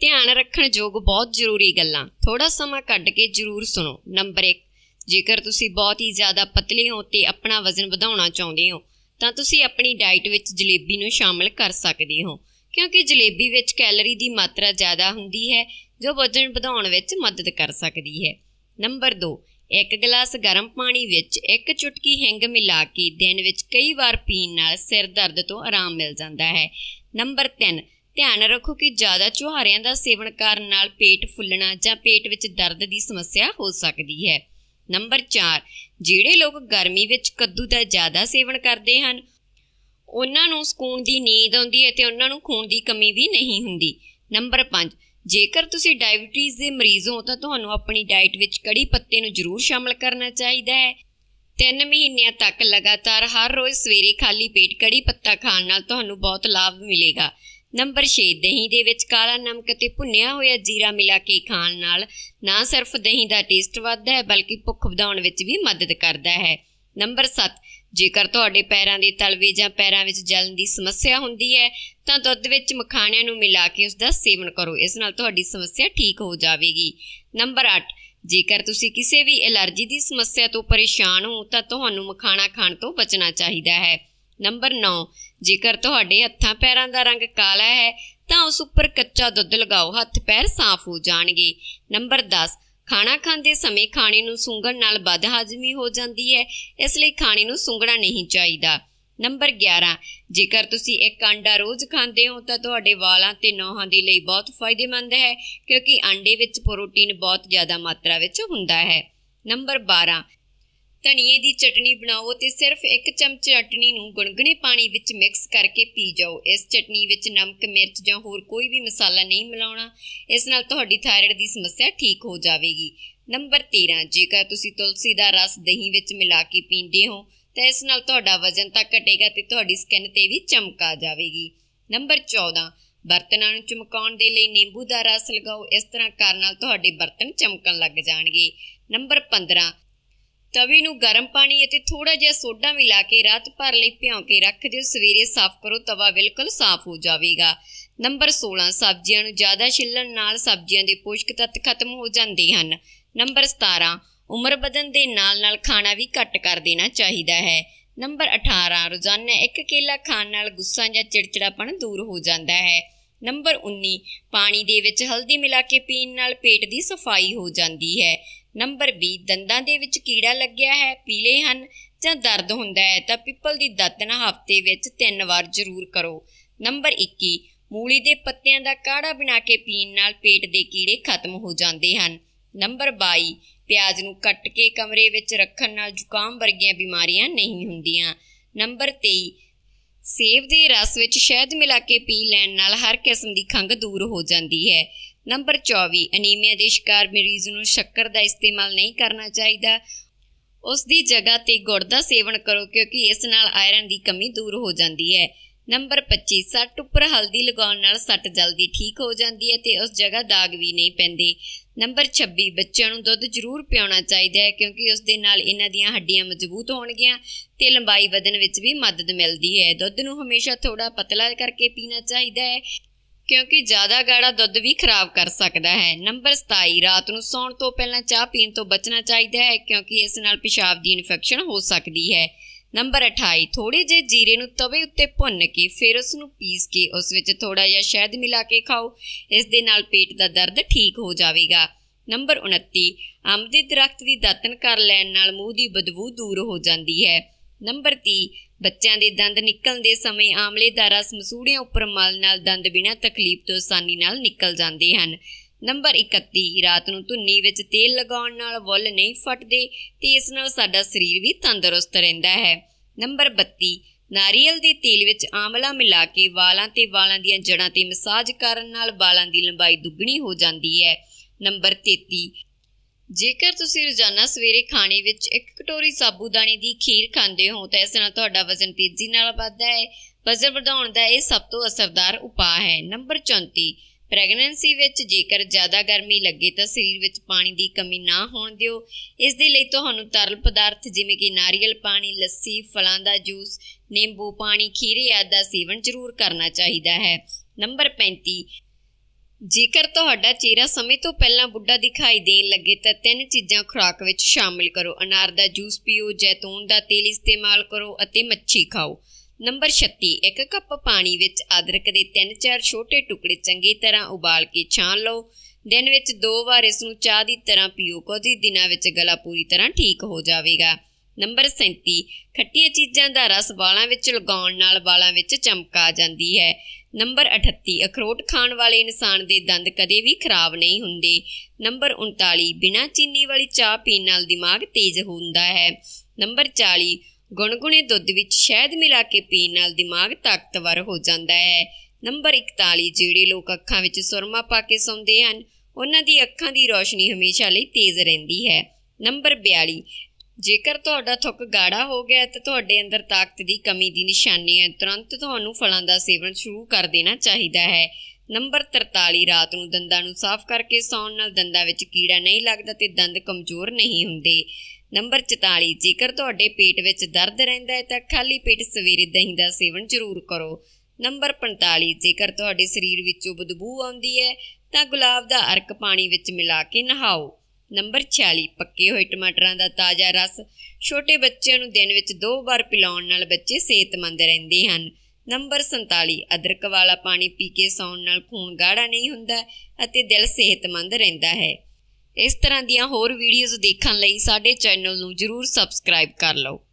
ਧਿਆਨ ਰੱਖਣ ਯੋਗ ਬਹੁਤ ਜ਼ਰੂਰੀ ਗੱਲਾਂ ਥੋੜਾ ਸਮਾਂ ਕੱਢ ਕੇ ਜ਼ਰੂਰ ਸੁਣੋ ਨੰਬਰ 1 ਜੇਕਰ ਤੁਸੀਂ ਬਹੁਤ ਹੀ ਜ਼ਿਆਦਾ ਪਤਲੇ ਹੋ ਤੇ ਆਪਣਾ ਵਜ਼ਨ ਵਧਾਉਣਾ ਚਾਹੁੰਦੇ ਹੋ ਤਾਂ ਤੁਸੀਂ ਆਪਣੀ ਡਾਈਟ ਵਿੱਚ ਜਲੇਬੀ ਨੂੰ ਸ਼ਾਮਲ ਕਰ ਸਕਦੇ ਹੋ ਕਿਉਂਕਿ ਜਲੇਬੀ ਵਿੱਚ ਕੈਲਰੀ ਦੀ ਮਾਤਰਾ ਜ਼ਿਆਦਾ ਹੁੰਦੀ ਹੈ ਜੋ ਵਜ਼ਨ ਵਧਾਉਣ ਵਿੱਚ ਮਦਦ ਕਰ ਸਕਦੀ ਹੈ ਨੰਬਰ 2 ਇੱਕ ਗਲਾਸ ਗਰਮ ਪਾਣੀ ਵਿੱਚ ਇੱਕ ਚੁਟਕੀ ਹਿੰਗ ਮਿਲਾ ਕੇ ਦਿਨ ਵਿੱਚ ਕਈ ਵਾਰ ਪੀਣ ਨਾਲ ਸਿਰ ਦਰਦ ਤੋਂ ਆਰਾਮ ਮਿਲ ਜਾਂਦਾ ਹੈ ਨੰਬਰ 3 ਧਿਆਨ ਰੱਖੋ ਕਿ ਜ਼ਿਆਦਾ ਚੁਹਾਰਿਆਂ ਦਾ ਸੇਵਨ ਕਰਨ ਨਾਲ ਪੇਟ ਫੁੱਲਣਾ ਜਾਂ ਪੇਟ ਵਿੱਚ ਦਰਦ ਦੀ ਸਮੱਸਿਆ ਹੋ ਸਕਦੀ ਹੈ ਨੰਬਰ 4 ਜਿਹੜੇ ਲੋਕ ਗਰਮੀ ਵਿੱਚ ਕੱਦੂ ਦਾ ਜ਼ਿਆਦਾ ਸੇਵਨ ਕਰਦੇ ਹਨ ਉਹਨਾਂ ਨੂੰ ਸਕੂਨ ਦੀ ਨੀਂਦ ਆਉਂਦੀ ਹੈ ਤੇ ਉਹਨਾਂ ਨੂੰ ਖੂਨ ਦੀ ਕਮੀ ਵੀ ਨਹੀਂ ਹੁੰਦੀ ਨੰਬਰ 5 ਜੇਕਰ ਤੁਸੀਂ ਡਾਇਬੀਟੀਜ਼ ਦੇ ਮਰੀਜ਼ ਹੋ ਤਾਂ ਤੁਹਾਨੂੰ ਆਪਣੀ ਡਾਈਟ ਵਿੱਚ ਕੜੀ ਪੱਤੇ ਨੂੰ ਜ਼ਰੂਰ ਸ਼ਾਮਲ ਕਰਨਾ ਚਾਹੀਦਾ ਹੈ 3 ਮਹੀਨਿਆਂ ਤੱਕ ਲਗਾਤਾਰ ਹਰ ਰੋਜ਼ ਸਵੇਰੇ ਖਾਲੀ ਪੇਟ ਕੜੀ ਪੱਤਾ ਖਾਣ ਨਾਲ ਤੁਹਾਨੂੰ ਬਹੁਤ ਲਾਭ ਮਿਲੇਗਾ ਨੰਬਰ 6 ਦਹੀਂ ਦੇ ਵਿੱਚ ਕਾਲਾ ਨਮਕ ਤੇ ਭੁੰਨਿਆ ਹੋਇਆ ਜੀਰਾ ਮਿਲਾ ਕੇ ਖਾਣ ਨਾਲ ਨਾ ਸਿਰਫ ਦਹੀਂ ਦਾ ਟੇਸਟ ਵੱਧਦਾ ਹੈ ਬਲਕਿ ਭੁੱਖ ਵਧਾਉਣ ਵਿੱਚ ਵੀ ਮਦਦ ਕਰਦਾ ਹੈ ਨੰਬਰ 7 ਜੇਕਰ ਤੁਹਾਡੇ ਪੈਰਾਂ ਦੇ ਤਲਵੇ ਜਾਂ ਪੈਰਾਂ ਵਿੱਚ ਜਲਣ ਦੀ ਸਮੱਸਿਆ ਹੁੰਦੀ ਹੈ ਤਾਂ ਦੁੱਧ ਵਿੱਚ ਮਖਾਣਿਆਂ ਨੂੰ ਮਿਲਾ ਕੇ ਉਸ ਦਾ ਸੇਵਨ ਕਰੋ ਇਸ ਨਾਲ ਤੁਹਾਡੀ ਸਮੱਸਿਆ ਠੀਕ ਹੋ ਜਾਵੇਗੀ ਨੰਬਰ 8 ਜੇਕਰ ਤੁਸੀਂ ਕਿਸੇ ਵੀ ਅਲਰਜੀ ਦੀ ਸਮੱਸਿਆ ਤੋਂ ਪਰੇਸ਼ਾਨ ਹੋ ਤਾਂ ਤੁਹਾਨੂੰ ਮਖਾਣਾ ਖਾਣ ਤੋਂ ਬਚਣਾ ਚਾਹੀਦਾ ਹੈ ਨੰਬਰ 9 ਜੇਕਰ ਤੁਹਾਡੇ ਹੱਥਾਂ ਪੈਰਾਂ ਦਾ ਰੰਗ ਕਾਲਾ ਹੈ ਤਾਂ ਉਸ ਉੱਪਰ ਕੱਚਾ ਦੁੱਧ ਲਗਾਓ ਹੱਥ ਪੈਰ ਸਾਫ਼ ਹੋ ਜਾਣਗੇ ਨੰਬਰ 10 ਖਾਣਾ ਖਾਂਦੇ ਸਮੇਂ ਖਾਣੇ ਨੂੰ ਸੁੰਗਣ ਨਾਲ ਬਦਹਾਜ਼ਮੀ ਹੋ ਜਾਂਦੀ ਹੈ ਇਸ ਲਈ ਖਾਣੇ ਨੂੰ ਸੁੰਗਣਾ ਨਹੀਂ ਚਾਹੀਦਾ ਨੰਬਰ 11 ਜੇਕਰ ਤੁਸੀਂ ਇੱਕ ਅੰਡਾ ਰੋਜ਼ ਖਾਂਦੇ ਹੋ ਤਾਂ ਤੁਹਾਡੇ ਵਾਲਾਂ ਤੇ ਨੋਹਾਂ ਦੇ ਲਈ ਬਹੁਤ ਫਾਇਦੇਮੰਦ ਹੈ ਕਿਉਂਕਿ ਅੰਡੇ ਵਿੱਚ ਪ੍ਰੋਟੀਨ ਬਹੁਤ ਜ਼ਿਆਦਾ ਮਾਤਰਾ ਵਿੱਚ ਹੁੰਦਾ ਹੈ ਨੰਬਰ 12 ਧਨੀਏ ਦੀ ਚਟਨੀ ਬਣਾਓ ਤੇ ਸਿਰਫ ਇੱਕ ਚਮਚ ਚਟਨੀ ਨੂੰ ਗੁਣਗਣੇ ਪਾਣੀ ਵਿੱਚ ਮਿਕਸ ਕਰਕੇ ਪੀ ਜਾਓ ਇਸ ਚਟਨੀ ਵਿੱਚ ਨਮਕ ਮਿਰਚ ਜਾਂ ਹੋਰ ਕੋਈ ਵੀ ਮਸਾਲਾ ਨਹੀਂ ਮਿਲਾਉਣਾ ਇਸ ਨਾਲ ਤੁਹਾਡੀ ਥਾਇਰਾਇਡ ਦੀ ਸਮੱਸਿਆ ਠੀਕ ਹੋ ਜਾਵੇਗੀ ਨੰਬਰ 13 ਜੇਕਰ ਤੁਸੀਂ ਤੁਲਸੀ ਦਾ ਰਸ ਦਹੀਂ ਵਿੱਚ ਮਿਲਾ ਕੇ ਪੀਂਦੇ ਹੋ ਤਾਂ ਇਸ ਨਾਲ ਤੁਹਾਡਾ ਵਜ਼ਨ ਤਾਂ ਘਟੇਗਾ ਤੇ ਤੁਹਾਡੀ ਸਕਿਨ ਤੇ ਵੀ ਚਮਕ ਆ ਜਾਵੇਗੀ ਨੰਬਰ 14 ਬਰਤਨਾਂ ਨੂੰ ਚਮਕਾਉਣ ਦੇ ਲਈ ਨਿੰਬੂ ਦਾ ਰਸ ਲਗਾਓ ਇਸ ਤਰ੍ਹਾਂ ਕਰਨ ਨਾਲ ਤੁਹਾਡੇ ਬਰਤਨ ਚਮਕਣ ਲੱਗ ਜਾਣਗੇ ਨੰਬਰ 15 ਤਵੇ ਨੂੰ ਗਰਮ ਪਾਣੀ ਅਤੇ ਥੋੜਾ ਜਿਹਾ ਸੋਡਾ ਮਿਲਾ ਕੇ ਰਾਤ ਭਰ ਲਈ ਭਿਓ ਕੇ ਰੱਖ ਦਿਓ ਸਵੇਰੇ ਸਾਫ਼ ਕਰੋ ਤਵਾ ਬਿਲਕੁਲ ਸਾਫ਼ ਹੋ ਜਾਵੇਗਾ ਨੰਬਰ 16 ਸਬਜ਼ੀਆਂ ਨੂੰ ਜ਼ਿਆਦਾ ਛਿੱਲਣ ਨਾਲ ਸਬਜ਼ੀਆਂ ਦੇ ਪੋਸ਼ਕ ਤੱਤ ਖਤਮ ਹੋ ਜਾਂਦੇ ਹਨ ਨੰਬਰ 17 ਉਮਰ ਵਧਣ ਦੇ ਨਾਲ-ਨਾਲ ਖਾਣਾ ਵੀ ਘੱਟ ਕਰ ਦੇਣਾ ਚਾਹੀਦਾ ਹੈ ਨੰਬਰ 18 ਰੋਜ਼ਾਨਾ ਇੱਕ ਕੇਲਾ ਖਾਣ ਨਾਲ ਗੁੱਸਾ ਜਾਂ ਚਿੜਚਿੜਾਪਣ ਦੂਰ ਹੋ ਜਾਂਦਾ ਹੈ ਨੰਬਰ 19 ਪਾਣੀ ਦੇ ਵਿੱਚ ਹਲਦੀ ਮਿਲਾ ਕੇ ਪੀਣ ਨਾਲ ਪੇਟ ਦੀ ਸਫਾਈ ਹੋ ਜਾਂਦੀ ਹੈ ਨੰਬਰ B ਦੰਦਾਂ ਦੇ ਵਿੱਚ ਕੀੜਾ ਲੱਗਿਆ ਹੈ ਪੀਲੇ ਹਨ ਜਾਂ ਦਰਦ ਹੁੰਦਾ ਹੈ ਤਾਂ ਪਿੱਪਲ ਦੀ ਦਾਤਣ ਹਫ਼ਤੇ ਵਿੱਚ ਤਿੰਨ ਵਾਰ ਜ਼ਰੂਰ ਕਰੋ ਨੰਬਰ 21 ਮੂਲੀ ਦੇ ਪੱਤਿਆਂ ਦਾ ਕਾੜਾ ਬਣਾ ਕੇ ਪੀਣ ਨਾਲ ਪੇਟ ਦੇ ਕੀੜੇ ਖਤਮ ਹੋ ਜਾਂਦੇ ਹਨ ਨੰਬਰ 22 ਪਿਆਜ਼ ਨੂੰ ਕੱਟ ਕੇ ਕਮਰੇ ਵਿੱਚ ਰੱਖਣ ਨਾਲ ਜ਼ੁਕਾਮ ਵਰਗੀਆਂ ਬਿਮਾਰੀਆਂ ਨਹੀਂ ਹੁੰਦੀਆਂ ਨੰਬਰ 23 ਸੇਬ ਦੇ ਰਸ ਵਿੱਚ ਸ਼ਹਿਦ ਮਿਲਾ ਕੇ ਪੀ ਲੈਣ ਨਾਲ ਹਰ ਕਿਸਮ ਦੀ ਖੰਗ ਦੂਰ ਹੋ ਜਾਂਦੀ ਹੈ ਨੰਬਰ 24 ਅਨੀਮੀਆ ਦੇ ਸ਼ਿਕਾਰ ਮਰੀਜ਼ ਨੂੰ ਸ਼ੱਕਰ ਦਾ ਇਸਤੇਮਾਲ ਨਹੀਂ ਕਰਨਾ ਚਾਹੀਦਾ ਉਸ ਦੀ ਜਗ੍ਹਾ ਤੇ ਗੁੜ ਦਾ ਸੇਵਨ ਕਰੋ ਕਿਉਂਕਿ ਇਸ ਨਾਲ ਆਇਰਨ ਦੀ ਕਮੀ ਦੂਰ ਹੋ ਜਾਂਦੀ ਹੈ ਨੰਬਰ 25 ਸੱਟ ਉੱਪਰ ਹਲਦੀ ਲਗਾਉਣ ਨਾਲ ਸੱਟ ਜਲਦੀ ਠੀਕ ਹੋ ਜਾਂਦੀ ਹੈ ਤੇ ਉਸ ਜਗ੍ਹਾ ਦਾਗ ਵੀ ਨਹੀਂ ਪੈਂਦੇ ਨੰਬਰ 26 ਬੱਚਿਆਂ ਨੂੰ ਦੁੱਧ ਜ਼ਰੂਰ ਪਿਆਉਣਾ ਚਾਹੀਦਾ ਹੈ ਕਿਉਂਕਿ ਉਸ ਦੇ ਨਾਲ ਇਹਨਾਂ ਦੀਆਂ ਹੱਡੀਆਂ ਮਜ਼ਬੂਤ ਹੋਣਗੀਆਂ ਤੇ ਲੰਬਾਈ ਵਧਣ ਵਿੱਚ ਵੀ ਮਦਦ ਮਿਲਦੀ ਹੈ ਦੁੱਧ ਨੂੰ ਹਮੇਸ਼ਾ ਥੋੜਾ ਪਤਲਾ ਕਰਕੇ ਪੀਣਾ ਚਾਹੀਦਾ ਹੈ ਕਿਉਂਕਿ ਜ਼ਿਆਦਾ ਗਾੜਾ ਦੁੱਧ ਵੀ ਖਰਾਬ ਕਰ ਸਕਦਾ ਹੈ ਨੰਬਰ 27 ਰਾਤ ਨੂੰ ਸੌਣ ਤੋਂ ਪਹਿਲਾਂ ਚਾਹ ਪੀਣ ਤੋਂ ਬਚਣਾ ਚਾਹੀਦਾ ਹੈ ਕਿਉਂਕਿ ਇਸ ਨਾਲ ਪਿਸ਼ਾਬ ਦੀ ਇਨਫੈਕਸ਼ਨ ਹੋ ਸਕਦੀ ਹੈ ਨੰਬਰ 28 ਥੋੜੇ ਜੇ ਜੀਰੇ ਨੂੰ ਤਵੇ ਉੱਤੇ ਭੁੰਨ ਕੇ ਫਿਰ ਉਸ ਨੂੰ ਪੀਸ ਕੇ ਉਸ ਵਿੱਚ ਥੋੜਾ ਜਿਹਾ ਸ਼ਹਿਦ ਮਿਲਾ ਕੇ ਖਾਓ ਇਸ ਦੇ ਨਾਲ ਪੇਟ ਦਾ ਦਰਦ ਠੀਕ ਹੋ ਜਾਵੇਗਾ ਨੰਬਰ 29 ਅੰਬ ਦੇ ਦਰਖਤ ਦੀ ਦਾਤਨ ਕਰ ਲੈਣ ਨਾਲ ਮੂੰਹ ਦੀ ਬਦਬੂ ਦੂਰ ਹੋ ਜਾਂਦੀ ਹੈ ਨੰਬਰ ਬੱਚਿਆਂ ਦੇ ਦੰਦ ਨਿਕਲਣ ਦੇ ਸਮੇਂ ਆਮਲੇ ਦਾ ਰਸ ਮਸੂੜਿਆਂ ਉੱਪਰ ਮਲ ਨਾਲ ਦੰਦ ਬਿਨਾਂ ਤਕਲੀਫ ਤੋਂ ਆਸਾਨੀ ਨਾਲ ਨਿਕਲ ਜਾਂਦੇ ਹਨ ਨੰਬਰ 31 ਰਾਤ ਨੂੰ ਧੁੰਨੀ ਵਿੱਚ ਤੇਲ ਲਗਾਉਣ ਨਾਲ ਵੁੱਲ ਨਹੀਂ ਫਟਦੇ ਤੇ ਇਸ ਨਾਲ ਸਾਡਾ ਸਰੀਰ ਵੀ ਤੰਦਰੁਸਤ ਰਹਿੰਦਾ ਹੈ ਨੰਬਰ 32 ਨਾਰੀਅਲ ਦੇ ਤੇਲ ਵਿੱਚ ਆਮਲਾ ਮਿਲਾ ਕੇ ਵਾਲਾਂ ਤੇ ਵਾਲਾਂ ਦੀਆਂ ਜੜਾਂ ਤੇ ਮਸਾਜ ਕਰਨ ਨਾਲ ਵਾਲਾਂ ਦੀ ਲੰਬਾਈ ਦੁੱਗਣੀ ਹੋ ਜਾਂਦੀ ਹੈ ਨੰਬਰ 33 ਜੇਕਰ ਤੁਸੀਂ ਰੋਜ਼ਾਨਾ ਸਵੇਰੇ ਖਾਣੇ ਵਿੱਚ ਇੱਕ ਕਟੋਰੀ ਸਾਬੂਦਾਣੇ ਦੀ ਖੀਰ ਖਾਂਦੇ ਹੋ ਤਾਂ ਇਸ ਨਾਲ ਤੁਹਾਡਾ ਵਜ਼ਨ ਤੇਜ਼ੀ ਨਾਲ ਵੱਧਦਾ ਹੈ ਵਜ਼ਨ ਵਧਾਉਣ ਦਾ ਇਹ ਸਭ ਤੋਂ ਅਸਰਦਾਰ ਉਪਾਅ ਹੈ ਨੰਬਰ 34 ਪ੍ਰੈਗਨੈਂਸੀ ਵਿੱਚ ਜੇਕਰ ਜ਼ਿਆਦਾ ਗਰਮੀ ਲੱਗੇ ਤਾਂ ਸਰੀਰ ਵਿੱਚ ਪਾਣੀ ਦੀ ਕਮੀ ਨਾ ਹੋਣ ਦਿਓ ਇਸ ਦੇ ਲਈ ਤੁਹਾਨੂੰ ਤਰਲ ਪਦਾਰਥ ਜਿਵੇਂ ਕਿ ਨਾਰੀਅਲ ਪਾਣੀ ਲੱਸੀ ਫਲਾਂ ਦਾ ਜੂਸ ਨਿੰਬੂ ਪਾਣੀ ਖੀਰੇ ਆਦਿ ਦਾ ਸੇਵਨ ਜ਼ਰੂਰ ਕਰਨਾ ਚਾਹੀਦਾ ਹੈ ਨੰਬਰ 35 ਜੇਕਰ ਤੁਹਾਡਾ ਚਿਹਰਾ ਸਮੇਂ ਤੋਂ ਪਹਿਲਾਂ ਬੁੱਢਾ ਦਿਖਾਈ ਦੇਣ ਲੱਗੇ ਤਾਂ ਤਿੰਨ ਚੀਜ਼ਾਂ ਖੁਰਾਕ ਵਿੱਚ ਸ਼ਾਮਿਲ ਕਰੋ ਅਨਾਰ ਦਾ ਜੂਸ ਪੀਓ ਜੈਤੂਨ ਦਾ ਤੇਲ ਇਸਤੇਮਾਲ ਕਰੋ ਅਤੇ ਮੱਛੀ ਖਾਓ ਨੰਬਰ 36 ਇੱਕ ਕੱਪ ਪਾਣੀ ਵਿੱਚ ਅਦਰਕ ਦੇ 3-4 ਛੋਟੇ ਟੁਕੜੇ ਚੰਗੀ ਤਰ੍ਹਾਂ ਉਬਾਲ ਕੇ ਛਾਣ ਲਓ ਦਿਨ ਵਿੱਚ ਦੋ ਵਾਰ ਇਸ ਨੂੰ ਚਾਹ ਦੀ ਤਰ੍ਹਾਂ ਪੀਓ ਕੁਝ ਦਿਨਾਂ ਵਿੱਚ ਗਲਾ ਪੂਰੀ ਤਰ੍ਹਾਂ ਠੀਕ ਹੋ ਜਾਵੇਗਾ ਨੰਬਰ 37 ਖੱਟੀਆਂ ਚੀਜ਼ਾਂ ਦਾ ਰਸ ਵਾਲਾਂ ਵਿੱਚ ਲਗਾਉਣ ਨਾਲ ਵਾਲਾਂ ਵਿੱਚ ਚਮਕ ਆ ਜਾਂਦੀ ਹੈ ਨੰਬਰ 38 ਅਖਰੋਟ ਖਾਣ ਵਾਲੇ ਇਨਸਾਨ ਦੇ ਦੰਦ ਕਦੇ ਵੀ ਖਰਾਬ ਨਹੀਂ ਹੁੰਦੇ ਨੰਬਰ 39 ਬਿਨਾਂ ਚੀਨੀ ਵਾਲੀ ਚਾਹ ਪੀਣ ਨਾਲ ਦਿਮਾਗ ਤੇਜ਼ ਹੁੰਦਾ ਹੈ ਨੰਬਰ 40 ਗੁਣਗੁਣੇ ਦੁੱਧ ਵਿੱਚ ਸ਼ਹਿਦ ਮਿਲਾ ਕੇ ਪੀਣ ਨਾਲ ਦਿਮਾਗ ਤਾਕਤਵਰ ਹੋ ਜਾਂਦਾ ਹੈ ਨੰਬਰ 41 ਜਿਹੜੇ ਲੋਕ ਅੱਖਾਂ ਵਿੱਚ ਸੁਰਮਾ ਪਾ ਕੇ ਸੌਂਦੇ ਹਨ ਉਹਨਾਂ ਦੀ ਅੱਖਾਂ ਦੀ ਰੋਸ਼ਨੀ ਹਮੇਸ਼ਾ ਲਈ ਤੇਜ਼ ਰਹਿੰਦੀ ਹੈ ਨੰਬਰ 42 ਜੇਕਰ ਤੁਹਾਡਾ ਥੁੱਕ ਗਾੜਾ ਹੋ ਗਿਆ ਤਾਂ ਤੁਹਾਡੇ ਅੰਦਰ ਤਾਕਤ ਦੀ ਕਮੀ ਦੀ ਨਿਸ਼ਾਨੀ ਹੈ ਤੁਰੰਤ ਤੁਹਾਨੂੰ ਫਲਾਂ ਦਾ ਸੇਵਨ ਸ਼ੁਰੂ ਕਰ ਦੇਣਾ ਚਾਹੀਦਾ ਹੈ ਨੰਬਰ 43 ਰਾਤ ਨੂੰ ਦੰਦਾਂ ਨੂੰ ਸਾਫ਼ ਕਰਕੇ ਸੌਣ ਨਾਲ ਦੰਦਾਂ ਵਿੱਚ ਕੀੜਾ ਨਹੀਂ ਲੱਗਦਾ ਤੇ ਦੰਦ ਕਮਜ਼ੋਰ ਨਹੀਂ ਹੁੰਦੇ ਨੰਬਰ 44 ਜੇਕਰ ਤੁਹਾਡੇ ਪੇਟ ਵਿੱਚ ਦਰਦ ਰਹਿੰਦਾ ਹੈ ਤਾਂ ਖਾਲੀ ਪੇਟ ਸਵੇਰੇ ਦਹੀਂ ਦਾ ਸੇਵਨ ਜ਼ਰੂਰ ਕਰੋ ਨੰਬਰ 45 ਜੇਕਰ ਤੁਹਾਡੇ ਸਰੀਰ ਵਿੱਚੋਂ ਬਦਬੂ ਆਉਂਦੀ ਹੈ ਤਾਂ ਗੁਲਾਬ ਦਾ ਅਰਕ ਪਾਣੀ ਵਿੱਚ ਮਿਲਾ ਕੇ ਨਹਾਓ ਨੰਬਰ 46 ਪੱਕੇ ਹੋਏ ਟਮਾਟਰਾਂ ਦਾ ਤਾਜ਼ਾ ਰਸ ਛੋਟੇ ਬੱਚਿਆਂ ਨੂੰ ਦਿਨ ਵਿੱਚ ਦੋ ਵਾਰ ਪਿਲਾਉਣ ਨਾਲ ਬੱਚੇ ਸਿਹਤਮੰਦ ਰਹਿੰਦੇ ਹਨ ਨੰਬਰ 47 ਅਦਰਕ ਵਾਲਾ ਪਾਣੀ ਪੀ ਕੇ ਸੌਣ ਨਾਲ ਖੂਨ ਗਾੜਾ ਨਹੀਂ ਹੁੰਦਾ ਅਤੇ ਦਿਲ ਸਿਹਤਮੰਦ ਰਹਿੰਦਾ ਹੈ ਇਸ ਤਰ੍ਹਾਂ ਦੀਆਂ ਹੋਰ ਵੀਡੀਓਜ਼ ਦੇਖਣ ਲਈ ਸਾਡੇ ਚੈਨਲ ਨੂੰ ਜਰੂਰ ਸਬਸਕ੍ਰਾਈਬ ਕਰ ਲਓ